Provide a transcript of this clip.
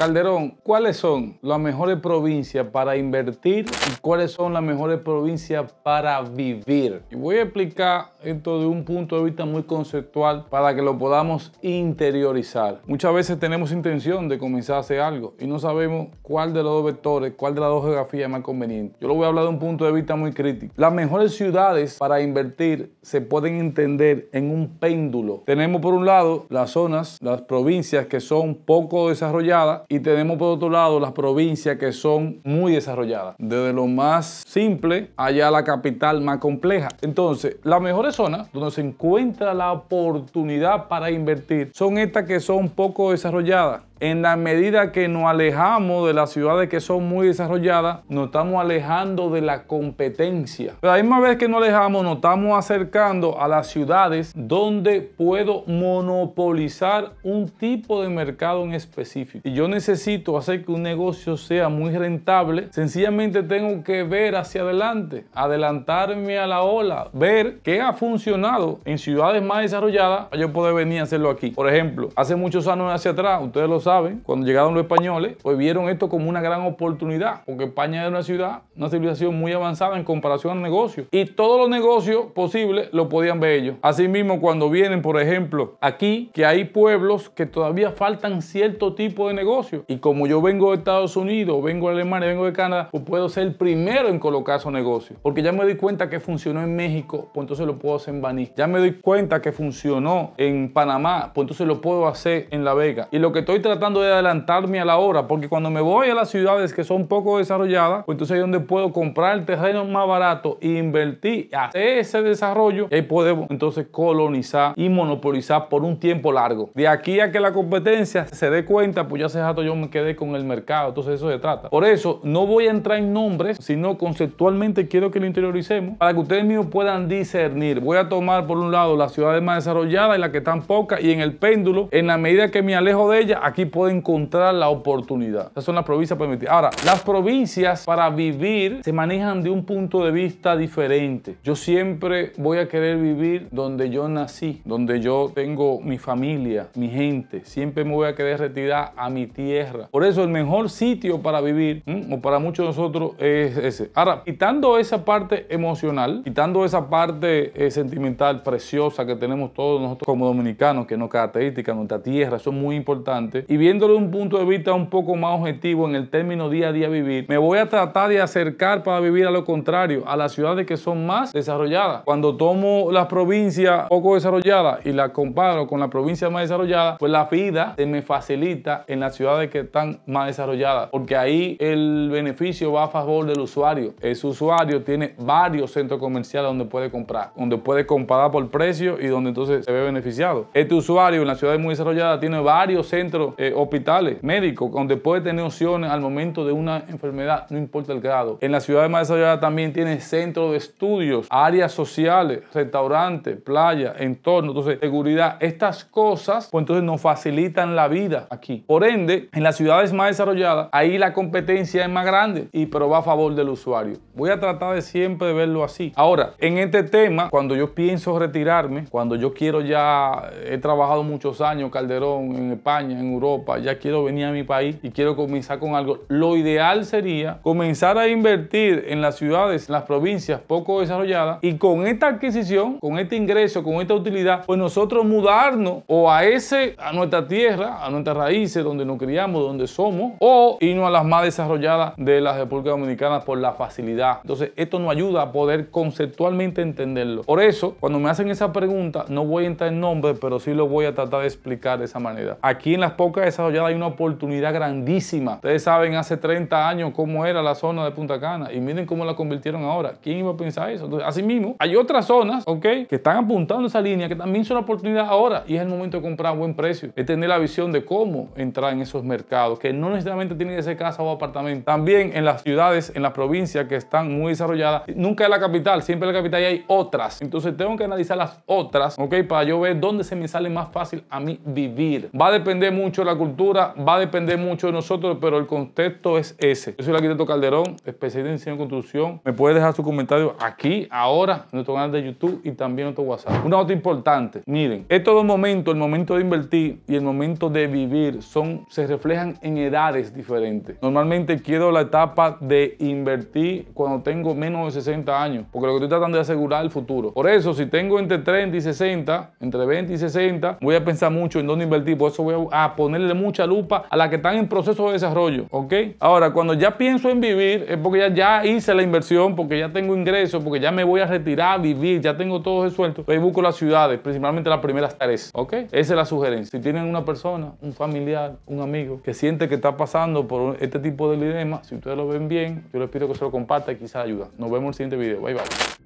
Calderón, ¿cuáles son las mejores provincias para invertir y cuáles son las mejores provincias para vivir? Y voy a explicar esto de un punto de vista muy conceptual para que lo podamos interiorizar. Muchas veces tenemos intención de comenzar a hacer algo y no sabemos cuál de los dos vectores, cuál de las dos geografías es más conveniente. Yo lo voy a hablar de un punto de vista muy crítico. Las mejores ciudades para invertir se pueden entender en un péndulo. Tenemos por un lado las zonas, las provincias que son poco desarrolladas y tenemos por otro lado las provincias que son muy desarrolladas, desde lo más simple allá la capital más compleja. Entonces, las mejores zonas donde se encuentra la oportunidad para invertir son estas que son poco desarrolladas en la medida que nos alejamos de las ciudades que son muy desarrolladas, nos estamos alejando de la competencia. Pero la misma vez que nos alejamos, nos estamos acercando a las ciudades donde puedo monopolizar un tipo de mercado en específico. Y yo necesito hacer que un negocio sea muy rentable. Sencillamente tengo que ver hacia adelante, adelantarme a la ola, ver qué ha funcionado en ciudades más desarrolladas. Yo poder venir a hacerlo aquí. Por ejemplo, hace muchos años hacia atrás, ustedes lo saben, cuando llegaron los españoles, pues vieron esto como una gran oportunidad, porque España era una ciudad, una civilización muy avanzada en comparación al negocio. Y todos los negocios posibles lo podían ver ellos. Asimismo, cuando vienen, por ejemplo, aquí, que hay pueblos que todavía faltan cierto tipo de negocio. Y como yo vengo de Estados Unidos, vengo de Alemania, vengo de Canadá, pues puedo ser el primero en colocar esos negocios. Porque ya me doy cuenta que funcionó en México, pues entonces lo puedo hacer en Baní. Ya me doy cuenta que funcionó en Panamá, pues entonces lo puedo hacer en La Vega. Y lo que estoy tratando tratando de adelantarme a la hora, porque cuando me voy a las ciudades que son poco desarrolladas, pues entonces donde puedo comprar el terreno más barato e invertir, a ese desarrollo y ahí podemos entonces colonizar y monopolizar por un tiempo largo. De aquí a que la competencia se dé cuenta, pues ya hace rato yo me quedé con el mercado, entonces eso se trata. Por eso no voy a entrar en nombres, sino conceptualmente quiero que lo interioricemos para que ustedes mismos puedan discernir. Voy a tomar por un lado las ciudades más desarrolladas y las que están pocas y en el péndulo, en la medida que me alejo de ella aquí puede encontrar la oportunidad. Esas son las provincias permitidas. Ahora, las provincias para vivir se manejan de un punto de vista diferente. Yo siempre voy a querer vivir donde yo nací, donde yo tengo mi familia, mi gente. Siempre me voy a querer retirar a mi tierra. Por eso el mejor sitio para vivir, o para muchos de nosotros, es ese. Ahora, quitando esa parte emocional, quitando esa parte eh, sentimental preciosa que tenemos todos nosotros como dominicanos, que no característica, nuestra tierra, eso es muy importante. Y viéndolo un punto de vista un poco más objetivo en el término día a día vivir, me voy a tratar de acercar para vivir a lo contrario, a las ciudades que son más desarrolladas. Cuando tomo las provincias poco desarrolladas y las comparo con las provincias más desarrolladas, pues la vida se me facilita en las ciudades que están más desarrolladas, porque ahí el beneficio va a favor del usuario. Ese usuario tiene varios centros comerciales donde puede comprar, donde puede comparar por precio y donde entonces se ve beneficiado. Este usuario en las ciudades muy desarrolladas tiene varios centros eh, hospitales, médicos, donde puede tener opciones al momento de una enfermedad, no importa el grado. En las ciudades más desarrolladas también tiene centros de estudios, áreas sociales, restaurantes, playa, entorno, entonces seguridad. Estas cosas, pues entonces nos facilitan la vida aquí. Por ende, en las ciudades más desarrolladas, ahí la competencia es más grande, y pero va a favor del usuario. Voy a tratar de siempre de verlo así. Ahora, en este tema, cuando yo pienso retirarme, cuando yo quiero ya, he trabajado muchos años, Calderón, en España, en Europa, ya quiero venir a mi país y quiero comenzar con algo. Lo ideal sería comenzar a invertir en las ciudades, en las provincias poco desarrolladas y con esta adquisición, con este ingreso, con esta utilidad, pues nosotros mudarnos o a ese, a nuestra tierra, a nuestras raíces, donde nos criamos, donde somos, o irnos a las más desarrolladas de la República Dominicana por la facilidad. Entonces, esto nos ayuda a poder conceptualmente entenderlo. Por eso, cuando me hacen esa pregunta, no voy a entrar en nombre, pero sí lo voy a tratar de explicar de esa manera. Aquí en las pocas desarrollada hay una oportunidad grandísima. Ustedes saben hace 30 años cómo era la zona de Punta Cana y miren cómo la convirtieron ahora. ¿Quién iba a pensar eso? Así mismo, hay otras zonas, ¿ok? Que están apuntando esa línea que también son una oportunidad ahora y es el momento de comprar a buen precio. Es tener la visión de cómo entrar en esos mercados que no necesariamente tienen que ser casa o apartamento. También en las ciudades, en las provincias que están muy desarrolladas, nunca es la capital, siempre la capital y hay otras. Entonces tengo que analizar las otras, ¿ok? Para yo ver dónde se me sale más fácil a mí vivir. Va a depender mucho de la cultura va a depender mucho de nosotros, pero el contexto es ese. Yo soy el arquitecto Calderón, especialista en diseño y construcción. Me puede dejar su comentario aquí, ahora, en nuestro canal de YouTube y también en nuestro WhatsApp. Una nota importante, miren, estos dos momentos, el momento de invertir y el momento de vivir, son, se reflejan en edades diferentes. Normalmente quiero la etapa de invertir cuando tengo menos de 60 años, porque lo que estoy tratando de asegurar el futuro. Por eso, si tengo entre 30 y 60, entre 20 y 60, voy a pensar mucho en dónde invertir, por eso voy a poner de mucha lupa a las que están en proceso de desarrollo, ¿ok? Ahora, cuando ya pienso en vivir, es porque ya, hice la inversión, porque ya tengo ingresos, porque ya me voy a retirar, a vivir, ya tengo todo resuelto. y pues busco las ciudades, principalmente las primeras tres, ¿ok? Esa es la sugerencia. Si tienen una persona, un familiar, un amigo que siente que está pasando por este tipo de dilema, si ustedes lo ven bien, yo les pido que se lo compartan y quizás ayuda. Nos vemos en el siguiente video. Bye, bye.